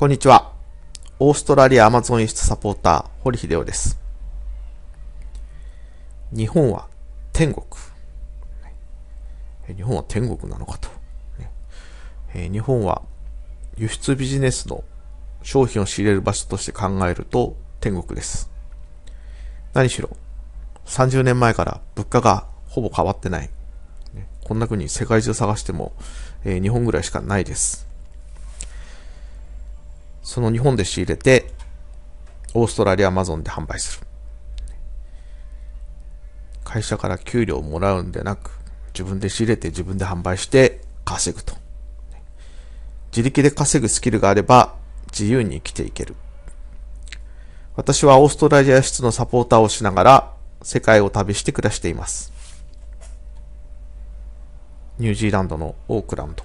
こんにちは。オーストラリアアマゾン輸出サポーター、堀秀夫です。日本は天国。日本は天国なのかと。日本は輸出ビジネスの商品を仕入れる場所として考えると天国です。何しろ、30年前から物価がほぼ変わってない。こんな国世界中探しても、え日本ぐらいしかないです。その日本で仕入れて、オーストラリアアマゾンで販売する。会社から給料をもらうんでなく、自分で仕入れて自分で販売して稼ぐと。自力で稼ぐスキルがあれば自由に生きていける。私はオーストラリア室のサポーターをしながら世界を旅して暮らしています。ニュージーランドのオークランド。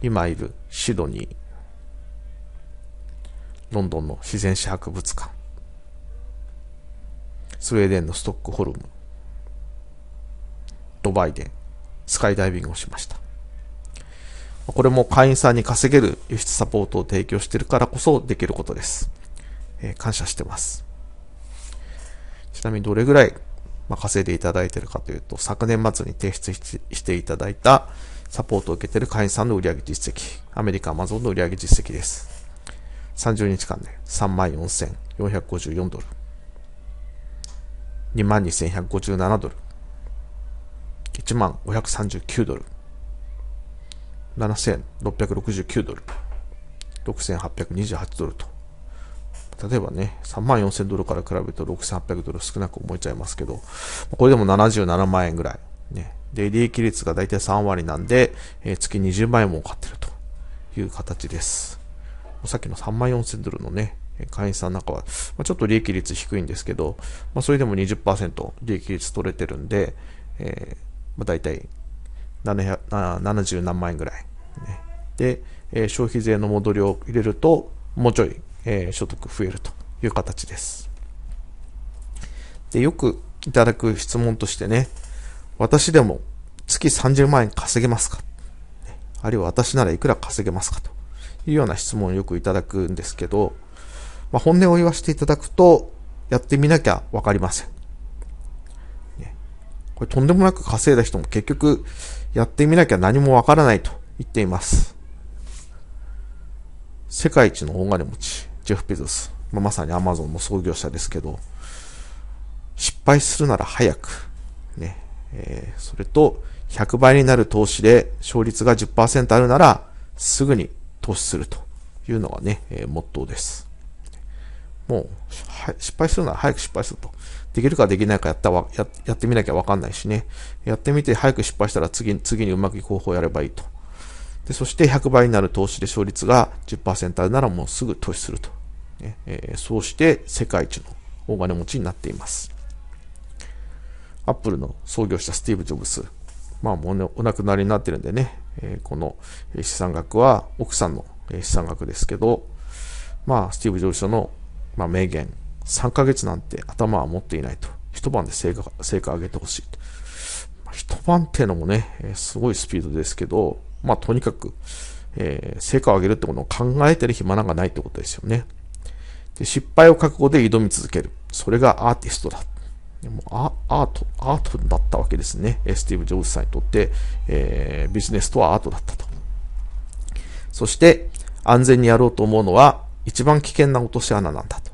今いるシドニー、ロンドンの自然史博物館、スウェーデンのストックホルム、ドバイでスカイダイビングをしました。これも会員さんに稼げる輸出サポートを提供しているからこそできることです。えー、感謝してます。ちなみにどれぐらい、ま稼いでいただいているかというと、昨年末に提出していただいたサポートを受けている会員さんの売上実績、アメリカ Amazon の売上実績です。30日間で3万4454ドル。2万2157ドル。1万539ドル。7669ドル。6828ドルと。例えばね、3万4000ドルから比べると6800ドル少なく思えちゃいますけど、これでも77万円ぐらい。ね。で、利益率が大体3割なんで、えー、月20万円も買ってるという形です。さっきの3万4000ドルのね、会員さんなんかは、まあ、ちょっと利益率低いんですけど、まあ、それでも20%利益率取れてるんで、えーまあ、大体7 0あ何万円ぐらい、ね、で、え消費税の戻りを入れると、もうちょい、えー、所得増えるという形です。で、よくいただく質問としてね、私でも月30万円稼げますかあるいは私ならいくら稼げますかと。いうような質問をよくいただくんですけど、まあ、本音を言わせていただくと、やってみなきゃわかりません。これとんでもなく稼いだ人も結局、やってみなきゃ何もわからないと言っています。世界一の大金持ち、ジェフ・ペゾス。まあ、まさにアマゾンの創業者ですけど、失敗するなら早く、ね、えー、それと100倍になる投資で勝率が10%あるならすぐに投資するというのがね、えー、モットーです。もう、失敗するなら早く失敗すると。できるかできないかやったわややってみなきゃわかんないしね。やってみて早く失敗したら次次にうまくいく方法をやればいいと。でそして100倍になる投資で勝率が10%あるならもうすぐ投資すると。ねえー、そうして世界一の大金持ちになっています。アップルの創業者スティーブ・ジョブス。まあもう、ね、お亡くなりになってるんでね、えー、この資産額は奥さんの資産額ですけど、まあ、スティーブ・ジョブズの、まあ、名言、3ヶ月なんて頭は持っていないと。一晩で成果、成果上げてほしいと。まあ、一晩っていうのもね、えー、すごいスピードですけど、まあ、とにかく、えー、成果を上げるってことを考えてる暇なんかないってことですよね。で失敗を覚悟で挑み続ける。それがアーティストだ。もうアアート、アートだったわけですね。スティーブ・ジョブズさんにとって、えー、ビジネスとはアートだったと。そして、安全にやろうと思うのは、一番危険な落とし穴なんだと。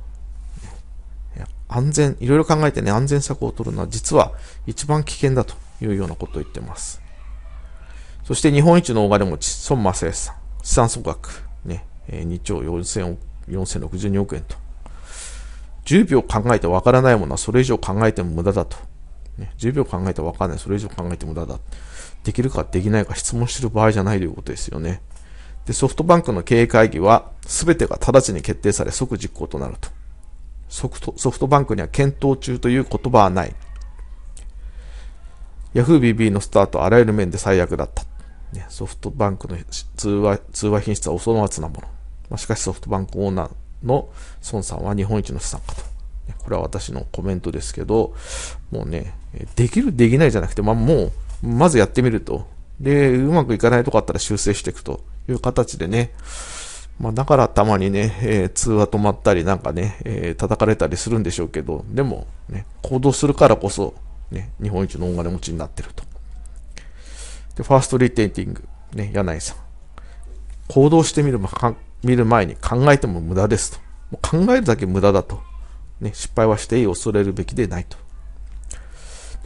安全、いろいろ考えてね、安全策を取るのは実は一番危険だというようなことを言ってます。そして日本一の大金持ち、孫正義さん、資産総額、ね、2兆4062億円と10秒考えてわからないものはそれ以上考えても無駄だと。ね、10秒考えてわからない、それ以上考えて無駄だ。できるかできないか質問してる場合じゃないということですよね。で、ソフトバンクの経営会議は、全てが直ちに決定され即実行となると。ソフトソフトバンクには検討中という言葉はない。YahooBB のスタートあらゆる面で最悪だった。ね、ソフトバンクの通話通話品質はお粗厚なもの。ましかしソフトバンクオーナーの孫さんは日本一の資産家と。これは私のコメントですけど、もうね、できる、できないじゃなくて、まあ、もう、まずやってみると。で、うまくいかないとこあったら修正していくという形でね、まあ、だからたまにね、えー、通話止まったりなんかね、えー、叩かれたりするんでしょうけど、でも、ね、行動するからこそ、ね、日本一の大金持ちになってると。で、ファーストリテイティング、ね、柳井さん。行動してみれば見る前に考えても無駄ですと。もう考えるだけ無駄だと。ね、失敗はしていい、恐れるべきでないと。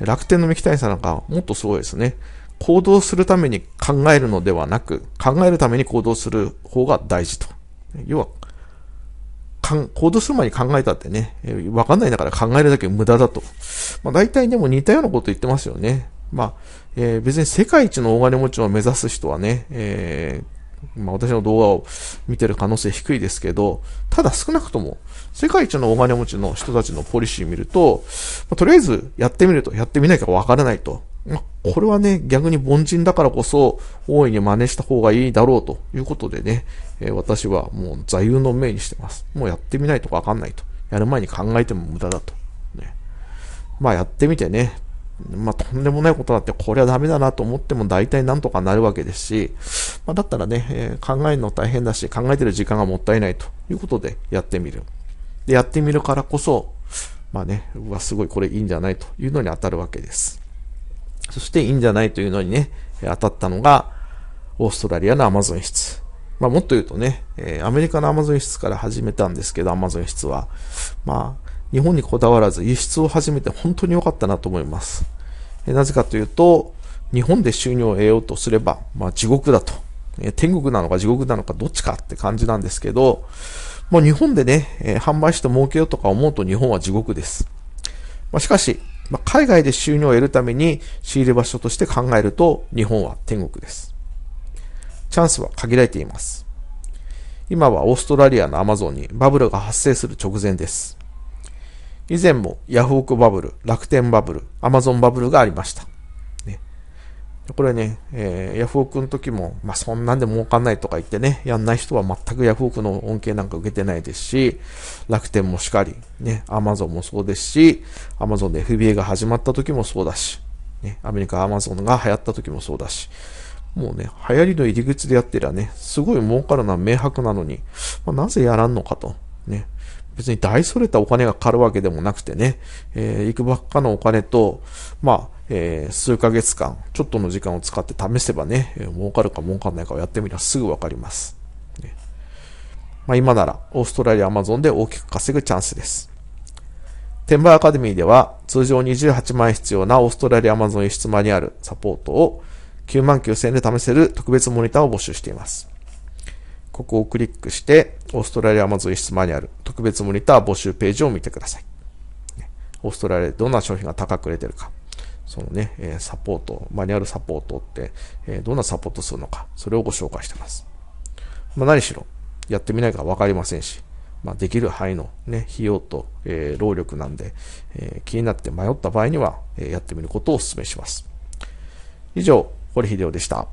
で楽天の三木谷さんなんかもっとすごいですね。行動するために考えるのではなく、考えるために行動する方が大事と。要は、行動する前に考えたってね、わかんないんだから考えるだけ無駄だと。まあ大体でも似たようなこと言ってますよね。まあ、えー、別に世界一の大金持ちを目指す人はね、えー、まあ、私の動画を見てる可能性低いですけど、ただ少なくとも、世界一のお金持ちの人たちのポリシー見ると、まあ、とりあえずやってみると、やってみなきゃわからないと。まあ、これはね、逆に凡人だからこそ、大いに真似した方がいいだろうということでね、えー、私はもう座右の銘にしてます。もうやってみないとわかんないと。やる前に考えても無駄だと。ね、まあやってみてね、まあ、とんでもないことだって、これはダメだなと思っても大体なんとかなるわけですし、まあ、だったらね、えー、考えるの大変だし、考えてる時間がもったいないということでやってみる。で、やってみるからこそ、まあね、うわ、すごいこれいいんじゃないというのに当たるわけです。そしていいんじゃないというのにね、当たったのが、オーストラリアのアマゾン室。まあもっと言うとね、えー、アメリカのアマゾン室から始めたんですけど、アマゾン室は。まあ、日本にこだわらず輸出を始めて本当に良かったなと思います。えなぜかというと、日本で収入を得ようとすれば、まあ地獄だと。え天国なのか地獄なのかどっちかって感じなんですけど、もう日本でね、え販売して儲けようとか思うと日本は地獄です。まあ、しかし、まあ、海外で収入を得るために仕入れ場所として考えると日本は天国です。チャンスは限られています。今はオーストラリアのアマゾンにバブルが発生する直前です。以前もヤフオクバブル、楽天バブル、アマゾンバブルがありました。ね、これね、えー、ヤフオクの時も、まあ、そんなんで儲かんないとか言ってね、やんない人は全くヤフオクの恩恵なんか受けてないですし、楽天もしかり、ね、アマゾンもそうですし、アマゾンで FBA が始まった時もそうだし、ね、アメリカアマゾンが流行った時もそうだし、もうね、流行りの入り口でやってりゃね、すごい儲かるのは明白なのに、まあ、なぜやらんのかと、ね、別に大それたお金がかかるわけでもなくてね、えー、くばっかのお金と、まあ、えー、数ヶ月間、ちょっとの時間を使って試せばね、えー、儲かるか儲かんないかをやってみればすぐわかります。ね、まあ、今なら、オーストラリア、アマゾンで大きく稼ぐチャンスです。転売アカデミーでは、通常28万円必要なオーストラリア、アマゾン輸出マニュアルサポートを9万9000円で試せる特別モニターを募集しています。ここをクリックして、オーストラリアアマゾン室輸出マニュアル、特別モニター募集ページを見てください。オーストラリアでどんな商品が高く売れてるか、そのね、えサポート、マニュアルサポートって、えどんなサポートするのか、それをご紹介してます。まあ、何しろ、やってみないかわかりませんし、まあ、できる範囲のね、費用と、え労力なんで、え気になって迷った場合には、えやってみることをお勧めします。以上、堀秀夫でした。